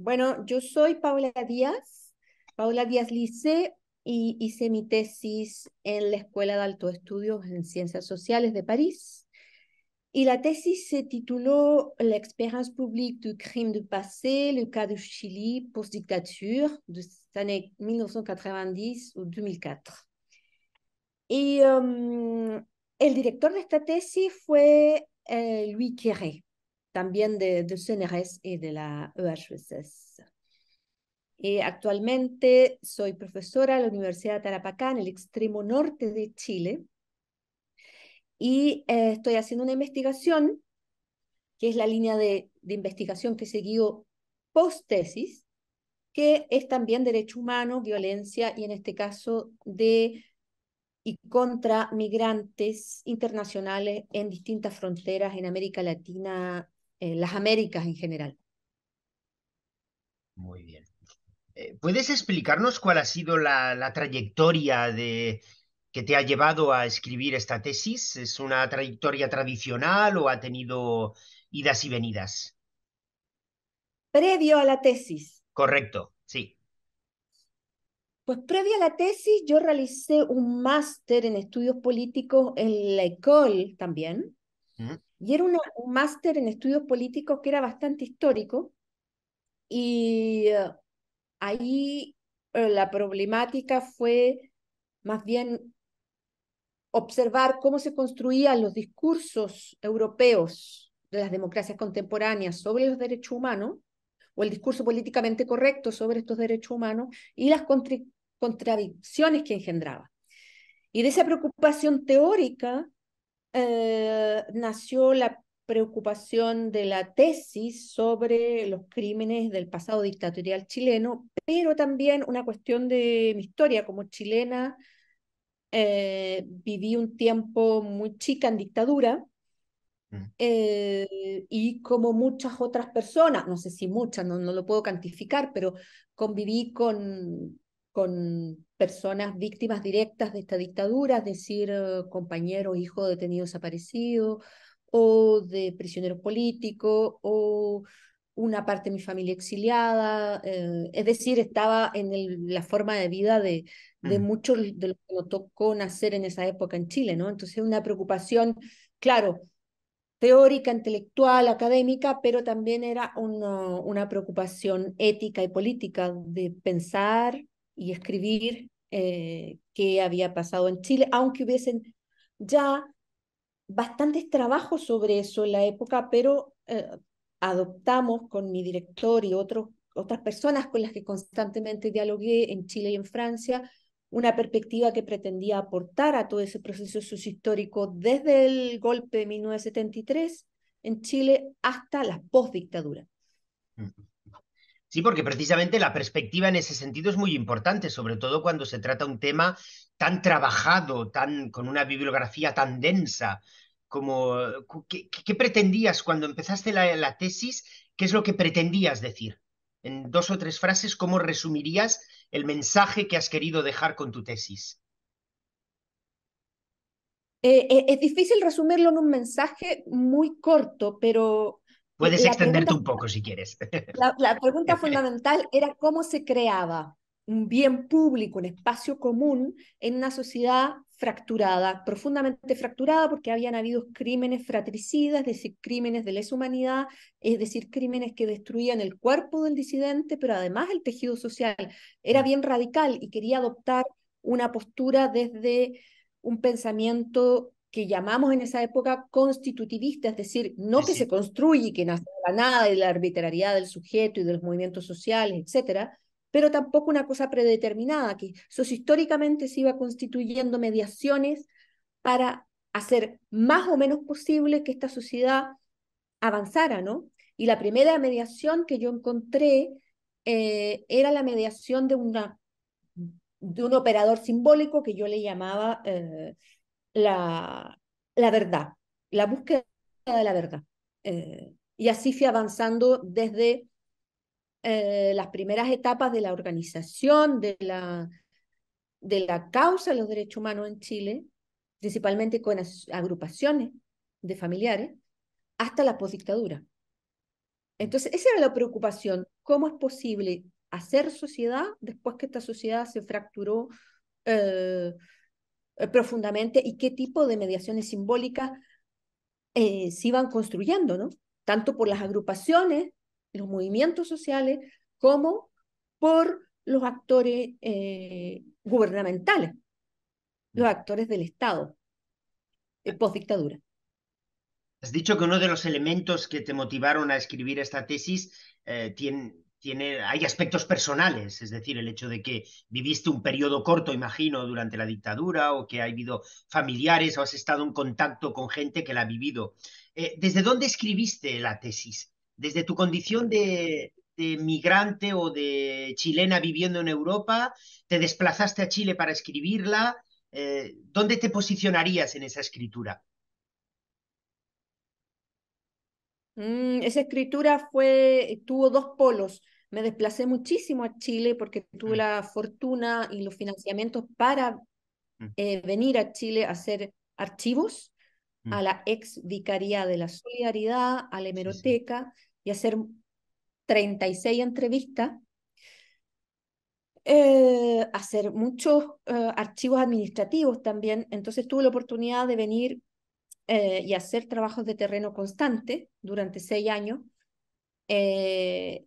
Bueno, yo soy Paula Díaz, Paula Díaz Lice, y hice mi tesis en la Escuela de Alto Estudios en Ciencias Sociales de París. Y la tesis se tituló L'expérience publique du crime de passé, le cas du Chili post-dictature, de 1990 o 2004. Y um, el director de esta tesis fue eh, Luis Louis también de, CNRS y de la e EHSS. actualmente soy profesora en la Universidad de Tarapacá, en el extremo norte de Chile, y eh, estoy haciendo una investigación, que es la línea de, de investigación que seguido post-tesis, que es también derecho humano, violencia y en este caso de y contra migrantes internacionales en distintas fronteras en América Latina en eh, las Américas en general. Muy bien. Eh, ¿Puedes explicarnos cuál ha sido la, trayectoria de, que te ha llevado a escribir esta tesis? ¿Es una trayectoria tradicional o ha tenido idas y venidas? Previo a la tesis. Correcto, sí. Pues previo a la tesis yo realicé un máster en estudios políticos en la ECOL también. ¿Mm? Y era un máster en estudios políticos que era bastante histórico y eh, ahí eh, la problemática fue más bien observar cómo se construían los discursos europeos de las democracias contemporáneas sobre los derechos humanos o el discurso políticamente correcto sobre estos derechos humanos y las contradicciones que engendraba. Y de esa preocupación teórica eh, nació la preocupación de la tesis sobre los crímenes del pasado dictatorial chileno, pero también una cuestión de mi historia como chilena. Eh, viví un tiempo muy chica en dictadura, mm. eh, y como muchas otras personas, no sé si muchas, no, no lo puedo cantificar, pero conviví con con personas víctimas directas de esta dictadura, es decir, eh, compañeros, hijos detenidos desaparecidos, o de prisionero político, o una parte de mi familia exiliada, eh, es decir, estaba en la forma de vida de, mm. muchos de los que nos tocó nacer en esa época en Chile, ¿no? Entonces, una preocupación, claro, teórica, intelectual, académica, pero también era una preocupación ética y política de pensar y escribir eh, qué había pasado en Chile, aunque hubiesen ya bastantes trabajos sobre eso en la época, pero eh, adoptamos con mi director y otras personas con las que constantemente dialogué en Chile y en Francia, una perspectiva que pretendía aportar a todo ese proceso sociohistórico desde el golpe de 1973 en Chile hasta la postdictadura. Sí, porque precisamente la perspectiva en ese sentido es muy importante, sobre todo cuando se trata de un tema tan trabajado, tan, con una bibliografía tan densa. Como, ¿qué, pretendías cuando empezaste la, tesis? ¿Qué es lo que pretendías decir? En dos o tres frases, ¿cómo resumirías el mensaje que has querido dejar con tu tesis? Eh, eh, es difícil resumirlo en un mensaje muy corto, pero Puedes extenderte un poco si quieres. La, pregunta fundamental era cómo se creaba un bien público, un espacio común en una sociedad fracturada, profundamente fracturada porque habían habido crímenes fratricidas, es decir, crímenes de lesa humanidad, es decir, crímenes que destruían el cuerpo del disidente, pero además el tejido social. Era bien radical y quería adoptar una postura desde un pensamiento que llamamos en esa época constitutivista, es decir, no que se construye, que nace de nada de la arbitrariedad del sujeto y de los movimientos sociales, etcétera, pero tampoco una cosa predeterminada, que históricamente se iba constituyendo mediaciones para hacer más o menos posible que esta sociedad avanzara, ¿no? Y la primera mediación que yo encontré eh, era la mediación de, una, de un operador simbólico que yo le llamaba eh, la, la verdad, la búsqueda de la verdad. Eh, y así fui avanzando desde eh, las primeras etapas de la organización, de la, de la causa de los derechos humanos en Chile, principalmente con agrupaciones de familiares, hasta la postdictadura. Entonces, esa era la preocupación, ¿cómo es posible hacer sociedad después que esta sociedad se fracturó? Eh, eh, profundamente y qué tipo de mediaciones simbólicas eh, se iban construyendo, ¿no? Tanto por las agrupaciones, los movimientos sociales, como por los actores eh, gubernamentales, los mm. actores del Estado, post dictadura. Has dicho que uno de los elementos que te motivaron a escribir esta tesis tiene, hay aspectos personales, es decir, el hecho de que viviste un periodo corto, imagino, durante la dictadura o que ha habido familiares o has estado en contacto con gente que la ha vivido. Eh, ¿Desde dónde escribiste la tesis? ¿Desde tu condición de, migrante o de chilena viviendo en Europa? ¿Te desplazaste a Chile para escribirla? Eh, ¿Dónde te posicionarías en esa escritura? Mm, esa escritura fue, tuvo dos polos. Me desplacé muchísimo a Chile porque tuve mm. la fortuna y los financiamientos para mm. eh, venir a Chile a hacer archivos a la ex vicaría de la solidaridad, a la hemeroteca y hacer 36 entrevistas, eh, hacer muchos eh, archivos administrativos también. Entonces tuve la oportunidad de venir eh, y hacer trabajos de terreno constante durante seis años. Eh,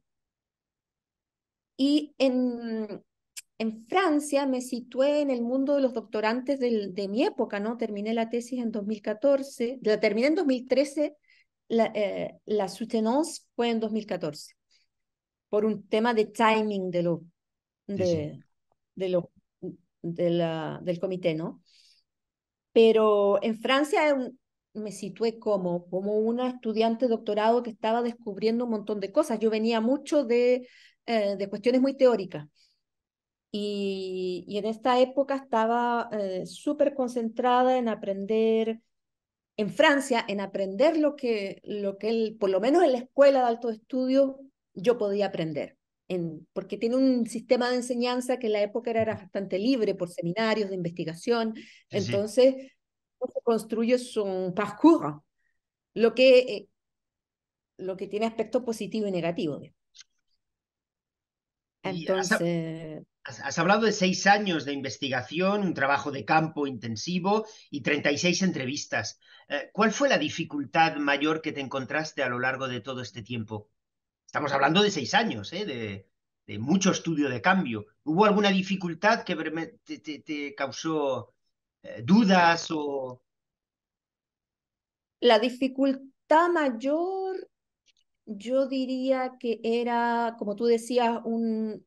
y en, en Francia me situé en el mundo de los doctorantes de mi época, ¿no? Terminé la tesis en 2014, la terminé en 2013, la, eh, la soutenance fue en 2014, por un tema de timing de lo, de, de lo, de la, del comité, ¿no? Pero en Francia me situé como, como una estudiante doctorado que estaba descubriendo un montón de cosas. Yo venía mucho de, eh, cuestiones muy teóricas. Y, en esta época estaba eh, súper concentrada en aprender en Francia, en aprender lo que, lo que él, por lo menos en la escuela de alto estudio, yo podía aprender. En, porque tiene un sistema de enseñanza que en la época era, bastante libre por seminarios de investigación. Entonces, se construye su parcours, lo que, eh, lo que tiene aspecto positivo y negativo. Entonces... Has hablado de seis años de investigación, un trabajo de campo intensivo y 36 entrevistas. Eh, ¿Cuál fue la dificultad mayor que te encontraste a lo largo de todo este tiempo? Estamos hablando de seis años, ¿eh? de, mucho estudio de cambio. ¿Hubo alguna dificultad que te, te causó eh, dudas o... La dificultad mayor, yo diría que era, como tú decías, un,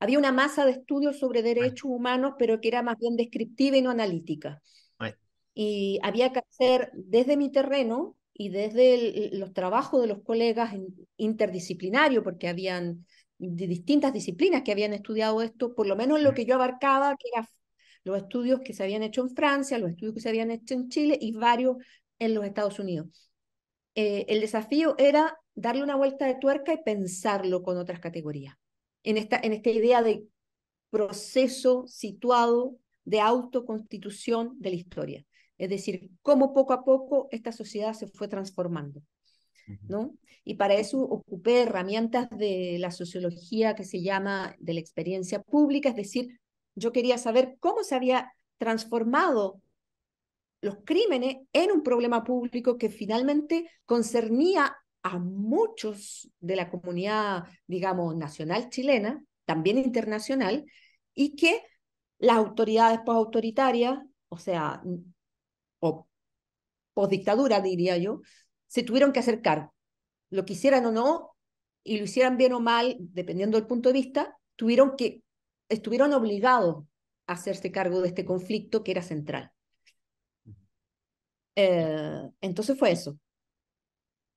había una masa de estudios sobre derechos humanos, pero que era más bien descriptiva y no analítica. Y había que hacer desde mi terreno y desde los trabajos de los colegas interdisciplinarios, porque habían de distintas disciplinas que habían estudiado esto, por lo menos lo que yo abarcaba, que era los estudios que se habían hecho en Francia, los estudios que se habían hecho en Chile y varios en los Estados Unidos. Eh, el desafío era darle una vuelta de tuerca y pensarlo con otras categorías. En esta, en esta idea de proceso situado de autoconstitución de la historia. Es decir, cómo poco a poco esta sociedad se fue transformando. ¿no? Y para eso ocupé herramientas de la sociología que se llama de la experiencia pública, es decir, yo quería saber cómo se había transformado los crímenes en un problema público que finalmente concernía a muchos de la comunidad, digamos, nacional chilena, también internacional, y que las autoridades postautoritarias, o sea, o dictadura, diría yo, se tuvieron que acercar, lo quisieran o no, y lo hicieran bien o mal, dependiendo del punto de vista, tuvieron que estuvieron obligados a hacerse cargo de este conflicto que era central. Eh, entonces fue eso.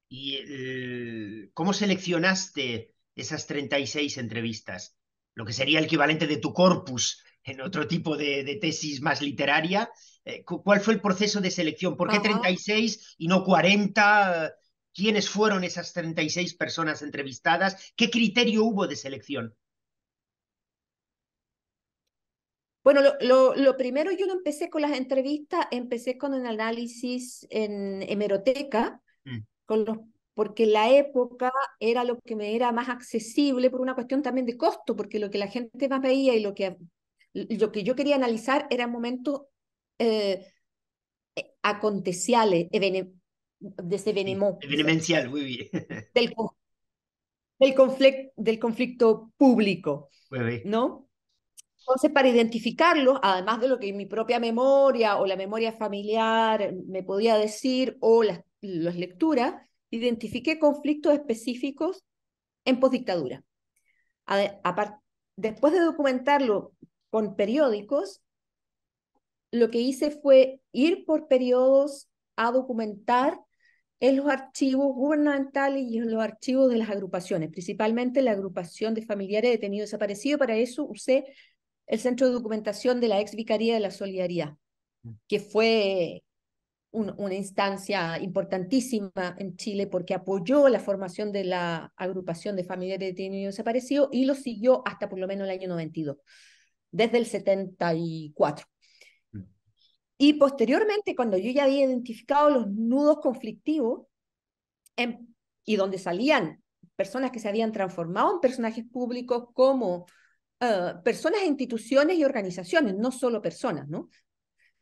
¿Y cómo seleccionaste esas 36 entrevistas? Lo que sería el equivalente de tu corpus en otro tipo de, tesis más literaria. Eh, ¿Cuál fue el proceso de selección? ¿Por qué 36 y no 40? ¿Quiénes fueron esas 36 personas entrevistadas? ¿Qué criterio hubo de selección? Bueno, lo, primero yo no empecé con las entrevistas, empecé con un análisis en hemeroteca, mm. con los, porque la época era lo que me era más accesible por una cuestión también de costo, porque lo que la gente más veía y lo que, lo que yo quería analizar era momentos eh, eh aconteciales, mm, de ese venemón. Evenemencial, muy bien. Del, conflicto público, ¿no? Entonces, para identificarlos, además de lo que mi propia memoria o la memoria familiar me podía decir o las, lecturas, identifiqué conflictos específicos en postdictadura. después de documentarlo con periódicos, lo que hice fue ir por periodos a documentar en los archivos gubernamentales y en los archivos de las agrupaciones, principalmente la agrupación de familiares detenidos desaparecidos. Para eso usé el Centro de Documentación de la Ex Vicaría de la Solidaridad, mm. que fue una instancia importantísima en Chile porque apoyó la formación de la agrupación de familiares de detenidos desaparecidos y lo siguió hasta por lo menos el año 92, desde el 74. Mm. Y posteriormente, cuando yo ya había identificado los nudos conflictivos em, y donde salían personas que se habían transformado en personajes públicos como eh, personas, instituciones y organizaciones, no solo personas, ¿no?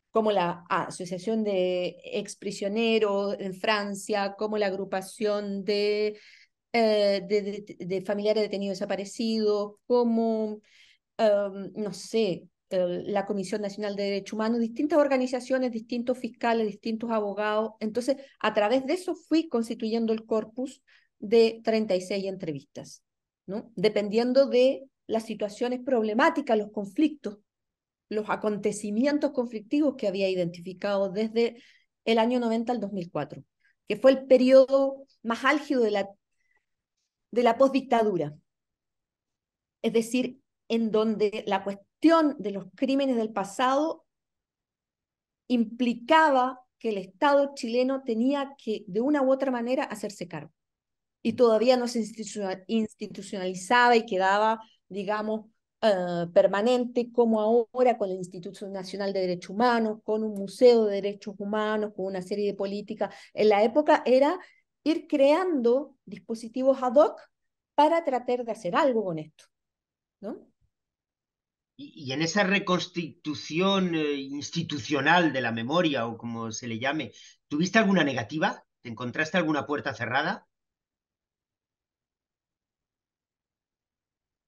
como la Asociación de Exprisioneros en Francia, como la agrupación de, eh, de, familiares detenidos desaparecidos, como, em, no sé, la Comisión Nacional de Derechos Humanos, distintas organizaciones, distintos fiscales, distintos abogados. Entonces, a través de eso fui constituyendo el corpus de 36 entrevistas, ¿no? dependiendo de las situaciones problemáticas, los conflictos, los acontecimientos conflictivos que había identificado desde el año 90 al 2004, que fue el periodo más álgido de la, de la postdictadura. Es decir, en donde la cuestión de los crímenes del pasado implicaba que el Estado chileno tenía que, de una u otra manera, hacerse cargo. Y todavía no se institucionalizaba y quedaba digamos, eh, permanente como ahora con el Instituto Nacional de Derechos Humanos, con un Museo de Derechos Humanos, con una serie de políticas. En la época era ir creando dispositivos ad hoc para tratar de hacer algo con esto. Y, en esa reconstitución eh, institucional de la memoria, o como se le llame, ¿tuviste alguna negativa? ¿Te encontraste alguna puerta cerrada?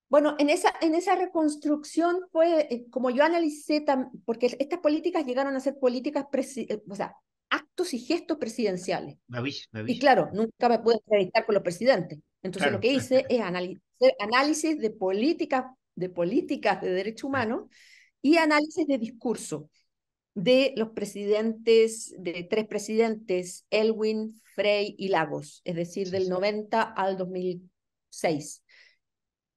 Bueno, en esa, en esa reconstrucción fue, eh, como yo analicé, porque estas políticas llegaron a ser políticas, eh, o sea, actos y gestos presidenciales. Y claro, nunca me pude entrevistar con los presidentes. Entonces lo que hice es análisis de políticas de, políticas de derechos humanos y análisis de discurso de los presidentes, de tres presidentes, Elwin, Frey y Lagos, es decir, del 90 al 2006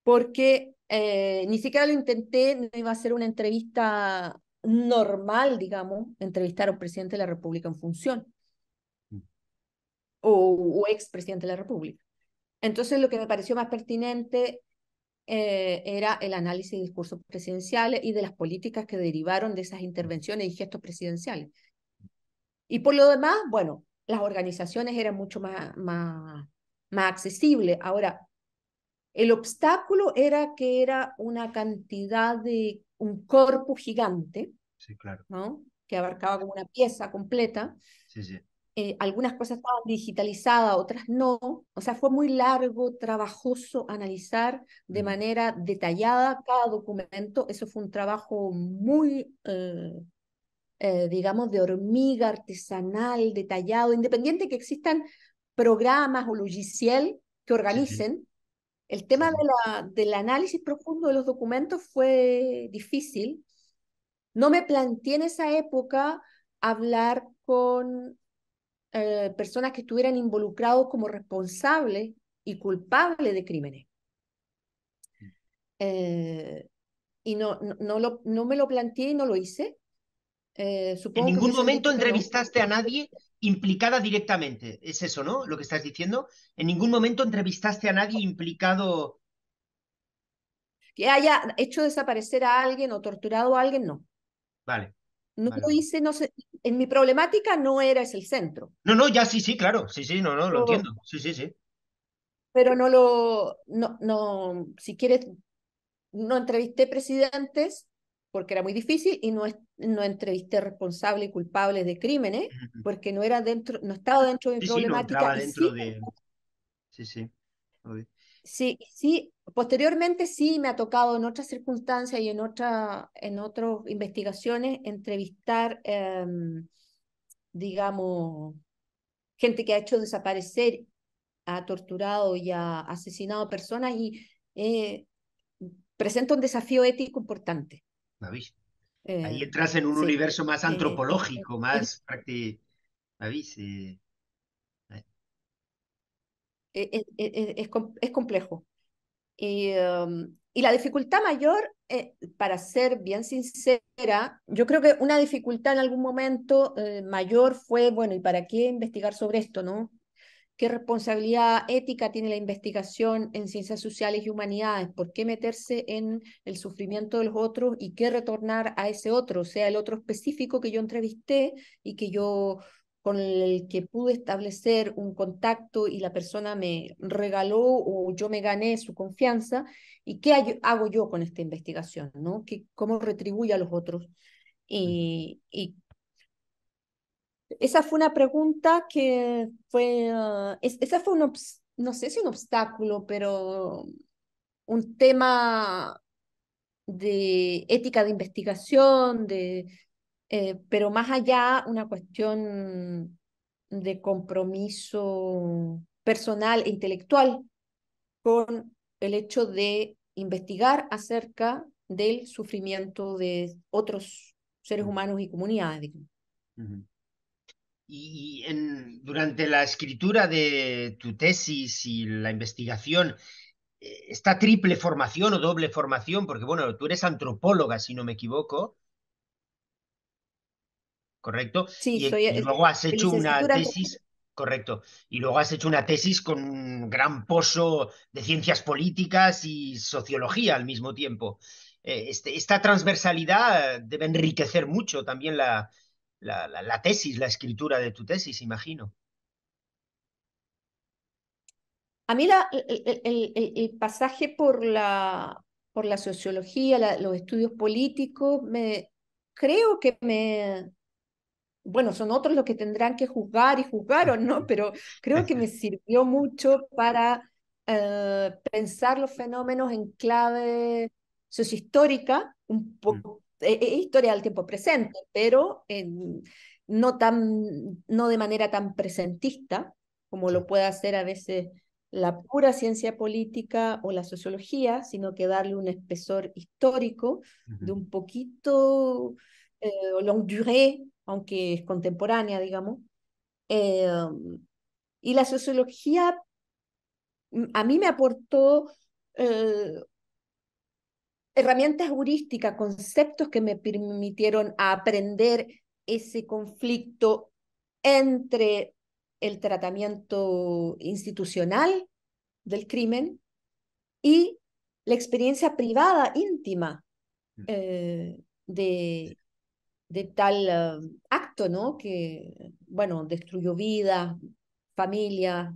porque eh, ni siquiera lo intenté, no iba a ser una entrevista normal, digamos, entrevistar a un presidente de la República en función mm. o, ex presidente de la República. Entonces, lo que me pareció más pertinente eh, era el análisis de discursos presidenciales y de las políticas que derivaron de esas intervenciones y gestos presidenciales. Y por lo demás, bueno, las organizaciones eran mucho más, más, más accesibles. Ahora, el obstáculo era que era una cantidad de un corpus gigante, que abarcaba como una pieza completa. Eh, algunas cosas estaban digitalizadas, otras no. O sea, fue muy largo, trabajoso analizar de manera detallada cada documento. Eso fue un trabajo muy, eh, eh, digamos, de hormiga artesanal, detallado, independiente que existan programas o logiciel que organicen, el tema de la, del análisis profundo de los documentos fue difícil. No me planteé en esa época hablar con eh, personas que estuvieran involucrados como responsables y culpables de crímenes. Mm. Eh, y no, no, lo, no me lo planteé y no lo hice. Eh, ¿En ningún momento entrevistaste a nadie implicada directamente. Es eso, ¿no? Lo que estás diciendo. En ningún momento entrevistaste a nadie implicado. Que haya hecho desaparecer a alguien o torturado a alguien, no. Vale. No lo hice, no sé. En mi problemática no era ese el centro. No, no, ya sí, sí, claro. Sí, sí, no, no, lo entiendo. Sí, sí, sí. Pero no lo. No, no, si quieres, no entrevisté presidentes porque era muy difícil y no, no entrevisté responsables y culpables de crímenes, porque no era dentro, no estaba dentro de mi sí, problemática. Sí, sí, sí, sí. posteriormente sí me ha tocado en otras circunstancias y en, otra, en otras investigaciones entrevistar, em, digamos, gente que ha hecho desaparecer, ha torturado y ha asesinado personas y eh, presenta un desafío ético importante. La Ahí eh, entras en un universo más antropológico, más prácticamente. Eh, eh, es, es, complejo. Em, y, la dificultad mayor, para ser bien sincera, yo creo que una dificultad en algún momento mayor fue, bueno, ¿y para qué investigar sobre esto, no? ¿Qué responsabilidad ética tiene la investigación en ciencias sociales y humanidades? ¿Por qué meterse en el sufrimiento de los otros y qué retornar a ese otro? O sea, el otro específico que yo entrevisté y que yo con el que pude establecer un contacto y la persona me regaló o yo me gané su confianza, y qué hago yo con esta investigación, ¿no? ¿Cómo retribuye a los otros? Y, y esa fue una pregunta que fue, ah, esa fue no sé si un obstáculo, pero un tema de ética de investigación, de, eh, pero más allá una cuestión de compromiso personal e intelectual con el hecho de investigar acerca del sufrimiento de otros seres humanos y comunidades. Y durante la escritura de tu tesis y la investigación, eh, esta triple formación o doble formación, porque bueno, tú eres antropóloga, si no me equivoco, ¿correcto? Sí, y, soy, y luego has hecho una tesis, correcto, y luego has hecho una tesis con un gran pozo de ciencias políticas y sociología al mismo tiempo. Eh, este, esta transversalidad debe enriquecer mucho también la, la, tesis, la escritura de tu tesis, imagino. A mí el, el, pasaje por la, por la sociología, los estudios políticos, me, creo que me... Bueno, son otros los que tendrán que juzgar y juzgaron, ¿no? Pero creo que me sirvió mucho para eh, pensar los fenómenos en clave sociohistórica, un mm. poco e, e, historia del tiempo pues presente, pero no, tan, no de manera tan presentista como lo puede hacer a veces la pura ciencia política o la sociología, sino que darle un espesor histórico de un poquito eh, long durée, aunque es contemporánea, digamos. Em, y la sociología mm, a mí me aportó eh, herramientas heurísticas, conceptos que me permitieron aprender ese conflicto entre el tratamiento institucional del crimen y la experiencia privada, íntima, mm. eh, de, tal eh, acto, ¿no? Que, bueno, destruyó vida, familia,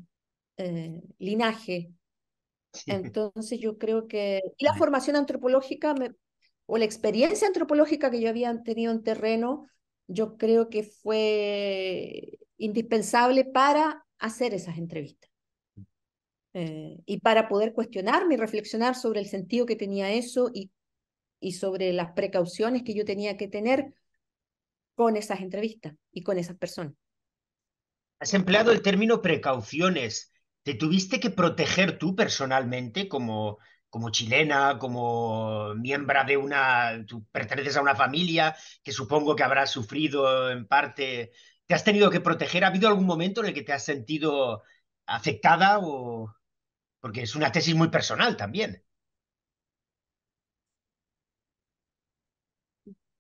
eh, linaje. Entonces yo creo que... la formación antropológica o la experiencia antropológica que yo había tenido en terreno, yo creo que fue indispensable para hacer esas entrevistas. Mm. Eh, y para poder cuestionarme y reflexionar sobre el sentido que tenía eso y, y sobre las precauciones que yo tenía que tener con esas entrevistas y con esas personas. Has empleado el término precauciones. ¿Te tuviste que proteger tú personalmente como, como chilena, como miembro de una, tú perteneces a una familia que supongo que habrás sufrido en parte, ¿te has tenido que proteger? ¿Ha habido algún momento en el que te has sentido afectada o...? Porque es una tesis muy personal también.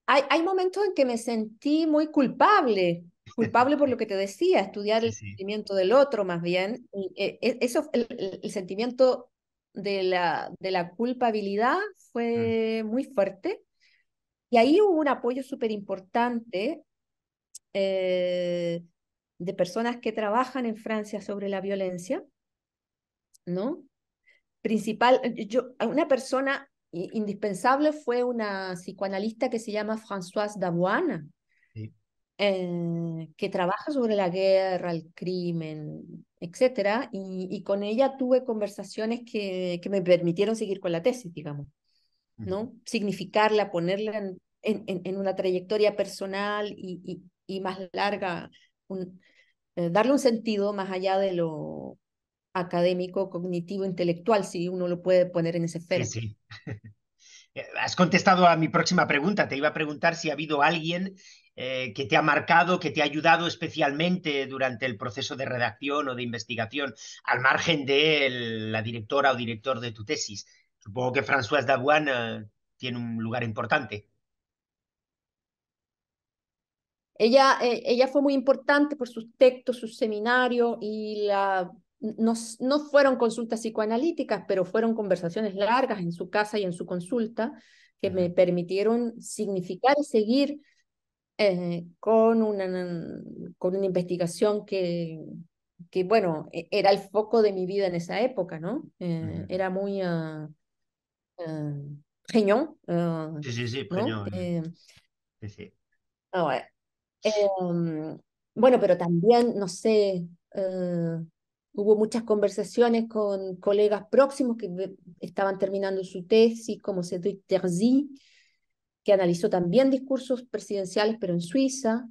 Hay, hay momentos en que me sentí muy culpable culpable por lo que te decía, estudiar el sentimiento del otro más bien. Eh, e, eso, el, sentimiento de la, de la culpabilidad fue mm. muy fuerte. Y ahí hubo un apoyo súper importante eh, de personas que trabajan en Francia sobre la violencia, ¿no? Principal, eh, yo, una persona indispensable fue una psicoanalista que se llama Françoise Dabuana, eh, que trabaja sobre la guerra, el crimen, etcétera, y, con ella tuve conversaciones que, me permitieron seguir con la tesis, digamos, ¿no? Significarla, ponerla en, una trayectoria personal y, más larga, eh, darle un sentido más allá de lo académico, cognitivo, intelectual, si uno lo puede poner en ese esfera. Sí, sí. Eh, has contestado a mi próxima pregunta. Te iba a preguntar si ha habido alguien eh, que te ha marcado, que te ha ayudado especialmente durante el proceso de redacción o de investigación, al margen de la directora o director de tu tesis? Supongo que Françoise Dabuan eh, tiene un lugar importante. Ella, eh, ella fue muy importante por sus textos, sus seminarios y la no, no, fueron consultas psicoanalíticas, pero fueron conversaciones largas en su casa y en su consulta que me permitieron significar y seguir eh, con, una, con una investigación que, que, bueno, e-, era el foco de mi vida en esa época, ¿no? Eh, era muy... Uh, sí, sí, sí, eh. sí, sí. Em, bueno, pero también, no sé, hubo muchas conversaciones con colegas próximos que estaban terminando su tesis, como Cédric terzi que analizó también discursos presidenciales, pero en Suiza,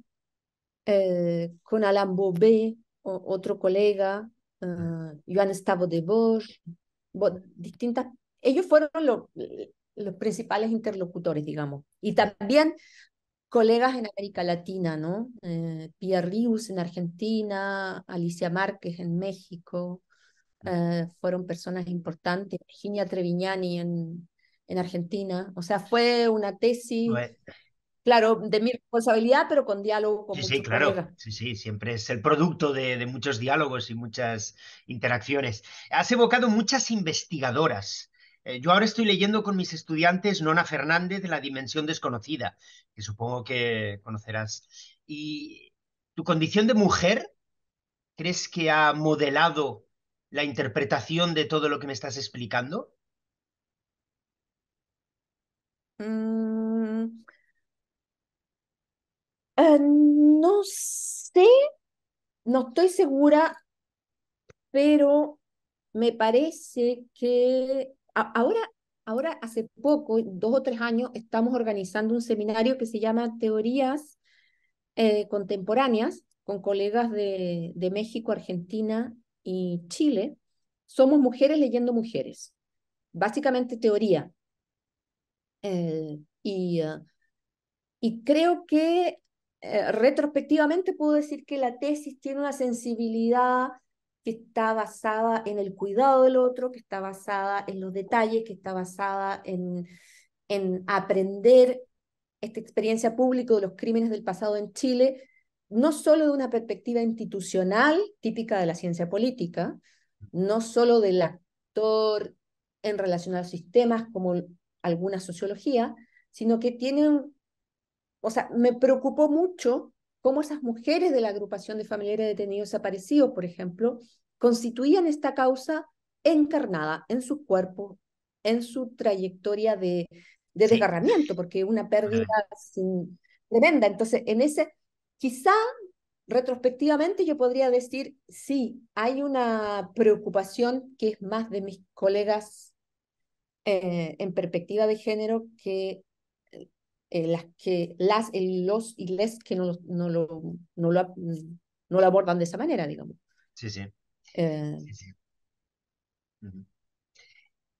eh, con Alain Bobé, otro colega, eh, mm. Joan Stavo de Bosch, distintas. Ellos fueron los principales interlocutores, digamos. Y también colegas en América Latina, ¿no? Eh, Pierre Rius en Argentina, Alicia Márquez en México, mm. fueron personas importantes, Virginia Treviñani en, en Argentina. O sea, fue una tesis, claro, de mi responsabilidad, pero con diálogo Sí, sí claro. Sí, sí, siempre es el producto de, muchos diálogos y muchas interacciones. Has evocado muchas investigadoras. Eh, yo ahora estoy leyendo con mis estudiantes Nona Fernández de La Dimensión Desconocida, que supongo que conocerás. Y tu condición de mujer, ¿crees que ha modelado la interpretación de todo lo que me estás explicando? Mm, eh, no sé, no estoy segura, pero me parece que ahora, ahora hace poco, dos o tres años, estamos organizando un seminario que se llama Teorías eh, Contemporáneas con colegas de México, Argentina y Chile. Somos mujeres leyendo mujeres. Básicamente teoría, eh, y, eh, y creo que eh, retrospectivamente puedo decir que la tesis tiene una sensibilidad que está basada en el cuidado del otro, que está basada en los detalles, que está basada en, en aprender esta experiencia pública de los crímenes del pasado en Chile, no solo de una perspectiva institucional típica de la ciencia política, no solo del actor en relación a los sistemas como alguna sociología, sino que tienen, o sea, me preocupó mucho cómo esas mujeres de la agrupación de familiares detenidos desaparecidos, por ejemplo, constituían esta causa encarnada en su cuerpo, en su trayectoria de, desgarramiento, porque una pérdida sin, tremenda. Entonces, en ese, quizá retrospectivamente yo podría decir, sí, hay una preocupación que es más de mis colegas eh, en perspectiva de género que eh, eh, las que las los y les que no, no, lo, no, lo, mm, no lo abordan de esa manera, digamos. Sí, sí.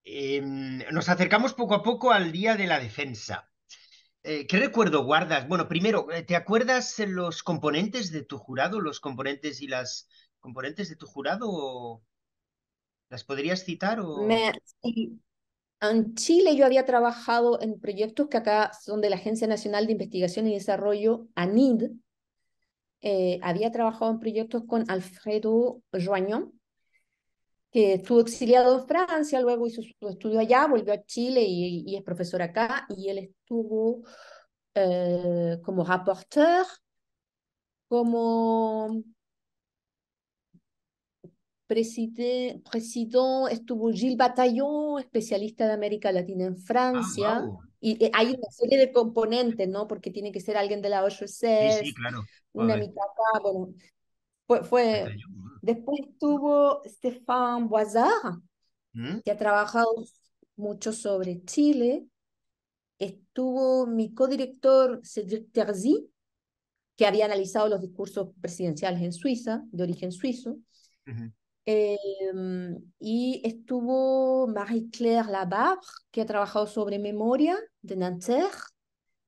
Em, nos acercamos poco a poco al Día de la Defensa. ¿Qué recuerdo guardas? Bueno, primero, ¿te acuerdas los componentes de tu jurado, los componentes y las componentes de tu jurado? ¿Las podrías citar? O... En Chile yo había trabajado en proyectos que acá son de la Agencia Nacional de Investigación y Desarrollo, ANID. Eh, había trabajado en proyectos con Alfredo Joañón, que estuvo exiliado en Francia, luego hizo su estudio allá, volvió a Chile y, es profesor acá, y él estuvo eh, como rapporteur, como preside, presidó, estuvo Gilles Bataillon, especialista de América Latina en ah, Francia. Y eh, hay una serie de componentes, ¿no? Porque tiene que ser alguien de la OSS, claro. una mitad Fue, Después tuvo Stéphane Boisard, ¿Mm? que ha trabajado mucho sobre Chile. Estuvo mi codirector Cédric Terzi, que había analizado los discursos presidenciales en Suiza, de origen suizo. Em, y estuvo Marie-Claire Labarre, que ha trabajado sobre memoria de Nanterre,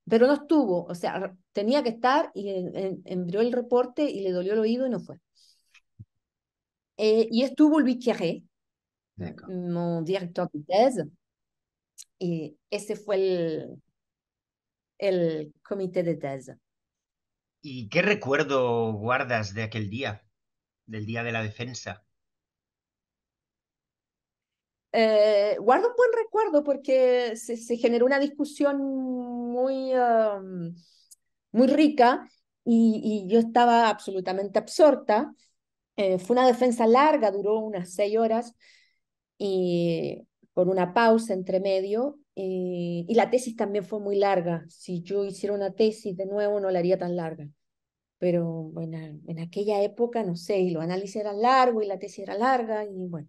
pero no estuvo, o sea, tenía que estar y envió el reporte y le dolió el oído y no fue. Eh, y estuvo Luis Thierry, mon director de thèse, y ese fue el, el comité de thèse. ¿Y qué recuerdo guardas de aquel día, del día de la defensa? Eh, guardo un buen recuerdo porque se, generó una discusión muy, um, muy rica y, yo estaba absolutamente absorta. Eh, fue una defensa larga, duró unas seis horas y con una pausa entre medio. y la tesis también fue muy larga. Si yo hiciera una tesis de nuevo, no la haría tan larga. Pero bueno, en aquella época, no sé, y los análisis eran largos y la tesis era larga y bueno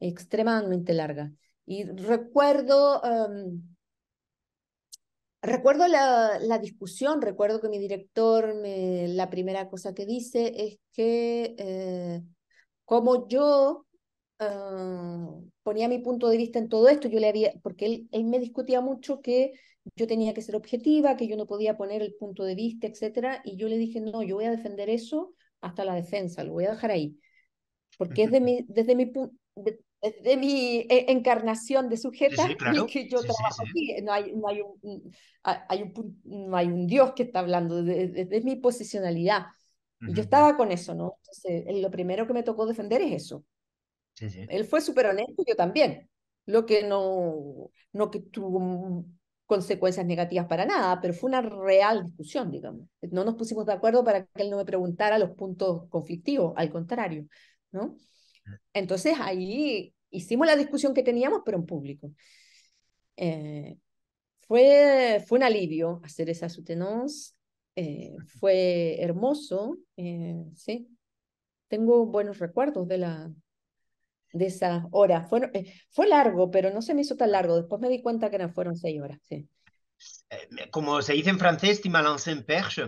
extremadamente larga. Y recuerdo, em, recuerdo la, la, discusión, recuerdo que mi director, me, la primera cosa que dice es que eh, como yo em, ponía mi punto de vista en todo esto, yo le había, porque él, me discutía mucho que yo tenía que ser objetiva, que yo no podía poner el punto de vista, etc. y yo le dije, no, yo voy a defender eso hasta la defensa, lo voy a dejar ahí. Porque es de mi, desde mi punto... Eh, de mi eh, encarnación de sujeta que yo trabajo aquí. No hay, no hay, un, hay un, no hay un Dios que está hablando, de, mi posicionalidad. Yo estaba con eso, ¿no? Entonces, eh, lo primero que me tocó defender es eso. Él fue súper honesto, yo también. Lo que no, no que tuvo consecuencias negativas para nada, pero fue una real discusión, digamos. No nos pusimos de acuerdo para que él no me preguntara los puntos conflictivos, al contrario, ¿no? Entonces ahí hicimos la discusión que teníamos, pero en público. Eh, fue, fue un alivio hacer esa sutenance, eh, fue hermoso, eh, sí. Tengo buenos recuerdos de, la, de esa hora. Fue, fue largo, pero no se me hizo tan largo. Después me di cuenta que no fueron seis horas, sí. Como se dice en francés, Timalance en perche.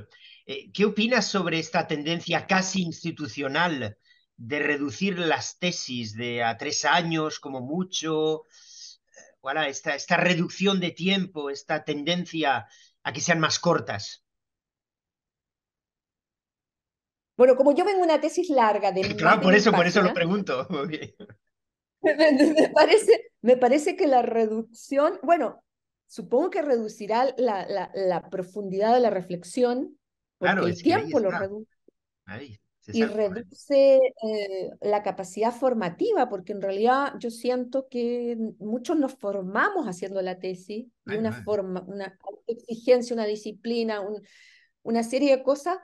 ¿Qué opinas sobre esta tendencia casi institucional de reducir las tesis de a tres años como mucho, eh, voilà, esta, esta reducción de tiempo, esta tendencia a que sean más cortas. Bueno, como yo vengo una tesis larga de... Claro, por eso, por eso lo pregunto. Me, parece, me parece que la reducción, bueno, supongo que reducirá la, profundidad de la reflexión, porque el tiempo lo reduce y reduce eh, la capacidad formativa, porque en realidad yo siento que muchos nos formamos haciendo la tesis, de una forma, una exigencia, una disciplina, una serie de cosas.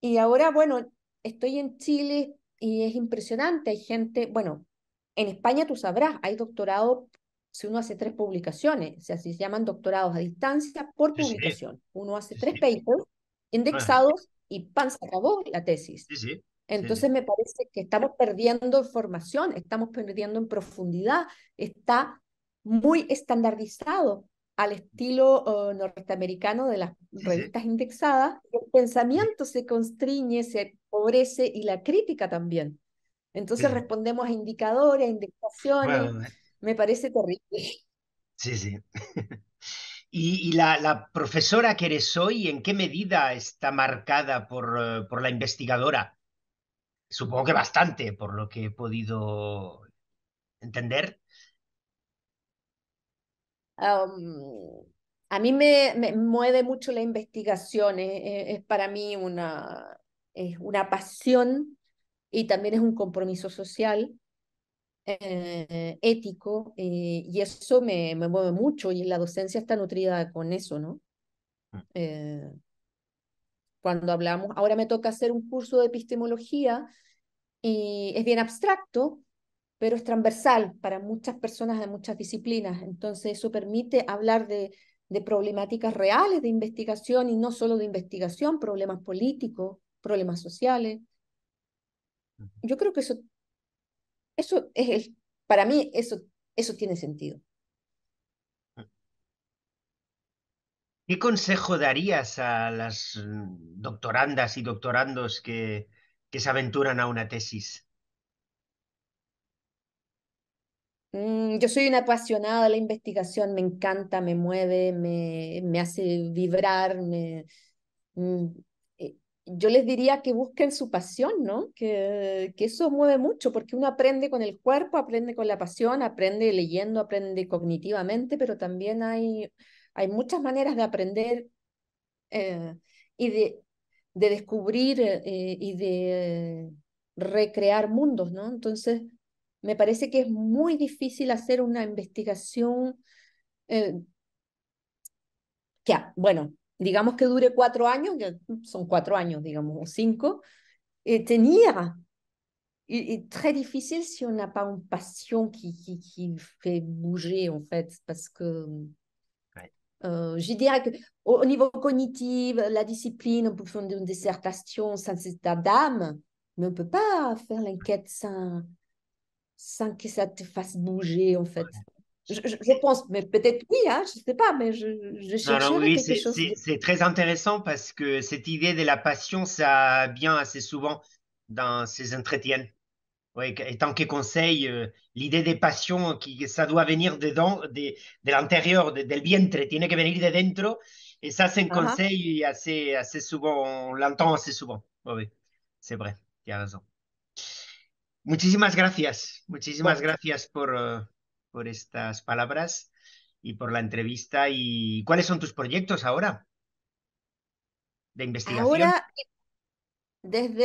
Y ahora, bueno, estoy en Chile y es impresionante, hay gente, bueno, en España tú sabrás, hay doctorado si uno hace tres publicaciones, o sea, se llaman doctorados a distancia por publicación. Uno hace tres papers ah. indexados y pan, se acabó la tesis. Entonces me parece que estamos perdiendo formación, estamos perdiendo en profundidad, está muy estandarizado al estilo eh, norteamericano de las revistas indexadas, el pensamiento se constriñe, se empobrece y la crítica también. Entonces respondemos a indicadores, a indexaciones, eh. me parece terrible. Sí, sí. ¿Y, la, profesora que eres hoy, en qué medida está marcada por, eh, por, la investigadora? Supongo que bastante, por lo que he podido entender. a mí me, mueve mucho la investigación, eh, es, es para mí una, es una pasión y también es un compromiso social. Eh, ético, eh, y eso me, me, mueve mucho, y la docencia está nutrida con eso, ¿no? Mm. Eh, cuando hablamos, ahora me toca hacer un curso de epistemología, y es bien abstracto, pero es transversal para muchas personas de muchas disciplinas, entonces eso permite hablar de, de problemáticas reales de investigación, y no solo de investigación, problemas políticos, problemas sociales. Yo creo que eso eso es para mí eso, eso tiene sentido. Ah. ¿Qué consejo darías a las doctorandas y doctorandos que, que se aventuran a una tesis? Mm, yo soy una apasionada de la investigación, me encanta, me mueve, me, me hace vibrar, me, mm, yo les diría que busquen su pasión, ¿no? Que, que, eso mueve mucho, porque uno aprende con el cuerpo, aprende con la pasión, aprende leyendo, aprende cognitivamente, pero también hay, hay muchas maneras de aprender eh, y de, de descubrir eh, eh, y de recrear mundos, ¿no? Entonces, me parece que es muy difícil hacer una investigación. que, ah, bueno, digamos que dure cuatro años, ya son cuatro años, digamos, o cinco, et eh, tenir est très difficile si on n'a pas une passion qui, qui, qui, fait bouger, en fait, parce que euh, je dirais qu'au au, niveau cognitif, la discipline, on peut faire une dissertation sans état d'âme, mais on ne peut pas faire l'enquête sans, sans que ça te fasse bouger, en fait. Je, pense, mais peut-être oui, hein, je ne sais pas, mais je, cherche quelque chose. C'est très intéressant parce que cette idée de la passion, ça vient assez souvent dans ces entretiens. Oui, et tant que conseil, euh, l'idée des passions, qui, ça doit venir dedans, de, de l'intérieur, de, del vientre, tiene que venir de dentro. Et ça, c'est un ah ah. conseil assez, assez souvent, on l'entend assez souvent. Oui, c'est vrai, tu as raison. Muchísimas gracias. Muchísimas gracias por, euh, por estas palabras y por la entrevista. ¿Y cuáles son tus proyectos ahora de investigación? Ahora, desde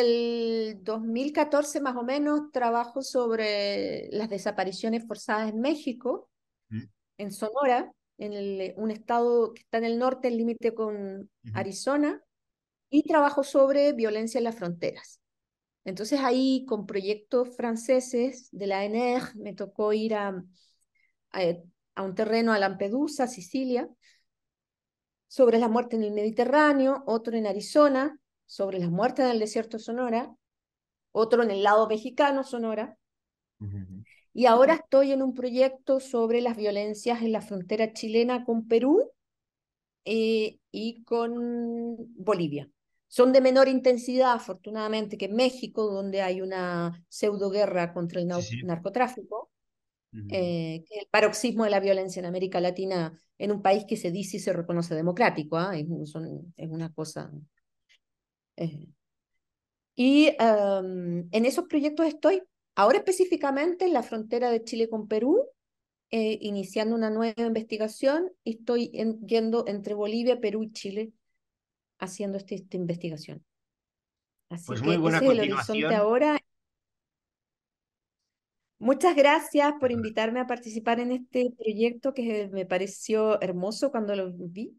el 2014 más o menos, trabajo sobre las desapariciones forzadas en México, en Sonora, en un estado que está en el norte, el límite con Arizona, y trabajo sobre violencia en las fronteras. Entonces ahí con proyectos franceses de la ENER, me tocó ir a eh, a, un terreno a Lampedusa, Sicilia, sobre la muerte en el Mediterráneo, otro en Arizona, sobre la muerte en el desierto Sonora, otro en el lado mexicano, Sonora. Y ahora estoy en un proyecto sobre las violencias en la frontera chilena con Perú eh, y con Bolivia. Son de menor intensidad, afortunadamente, que en México, donde hay una pseudo guerra contra el narcotráfico. Eh, el paroxismo de la violencia en América Latina, en un país que se dice y se reconoce democrático, ¿ah? es, son, es, una cosa... Eh. Y en esos proyectos estoy, ahora específicamente en la frontera de Chile con Perú, eh, iniciando una nueva investigación y estoy yendo entre Bolivia, Perú y Chile haciendo este, esta investigación. Así pues que es el horizonte ahora Muchas gracias por invitarme a participar en este proyecto que me pareció hermoso cuando lo vi